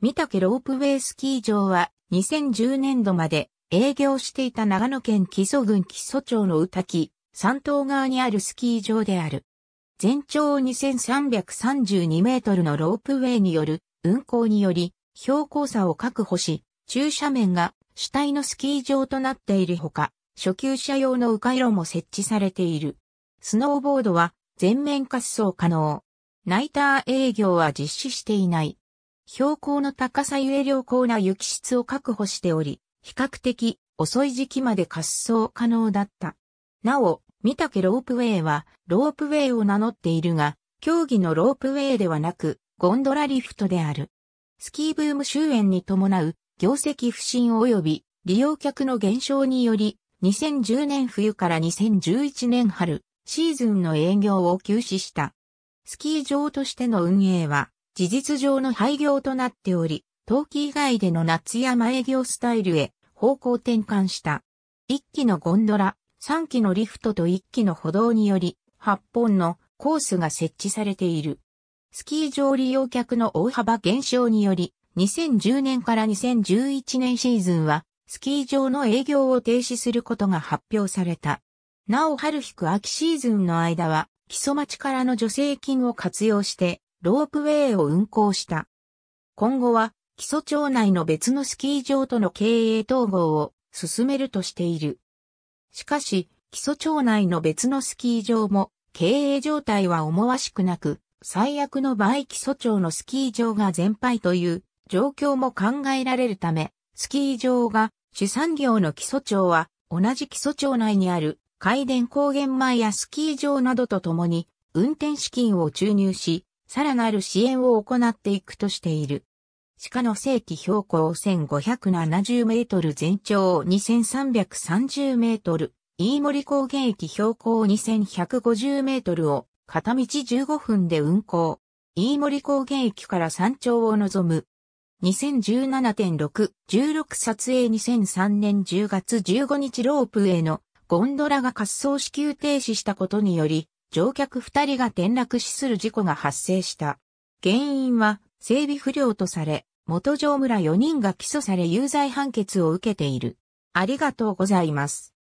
三竹ロープウェイスキー場は2010年度まで営業していた長野県木曽郡木曽町の宇滝、山東側にあるスキー場である。全長2332メートルのロープウェイによる運行により標高差を確保し、駐車面が主体のスキー場となっているほか、初級者用の迂回路も設置されている。スノーボードは全面滑走可能。ナイター営業は実施していない。標高の高さゆえ良好な雪質を確保しており、比較的遅い時期まで滑走可能だった。なお、三竹ロープウェイは、ロープウェイを名乗っているが、競技のロープウェイではなく、ゴンドラリフトである。スキーブーム終焉に伴う、業績不振及び、利用客の減少により、2010年冬から2011年春、シーズンの営業を休止した。スキー場としての運営は、事実上の廃業となっており、冬季以外での夏山営業スタイルへ方向転換した。1機のゴンドラ、3機のリフトと1機の歩道により、8本のコースが設置されている。スキー場利用客の大幅減少により、2010年から2011年シーズンは、スキー場の営業を停止することが発表された。なお春引く秋シーズンの間は、木曽町からの助成金を活用して、ロープウェイを運行した。今後は、基礎町内の別のスキー場との経営統合を進めるとしている。しかし、基礎町内の別のスキー場も経営状態は思わしくなく、最悪の場合基礎町のスキー場が全廃という状況も考えられるため、スキー場が主産業の基礎町は同じ基礎町内にある海電高原前やスキー場などと共に運転資金を注入し、さらなる支援を行っていくとしている。鹿の正規標高1570メートル全長2330メートル、飯森高原駅標高2150メートルを片道15分で運行。飯森高原駅から山頂を望む。2017.6、16撮影2003年10月15日ロープへのゴンドラが滑走支急停止したことにより、乗客2人が転落死する事故が発生した。原因は整備不良とされ、元城村4人が起訴され有罪判決を受けている。ありがとうございます。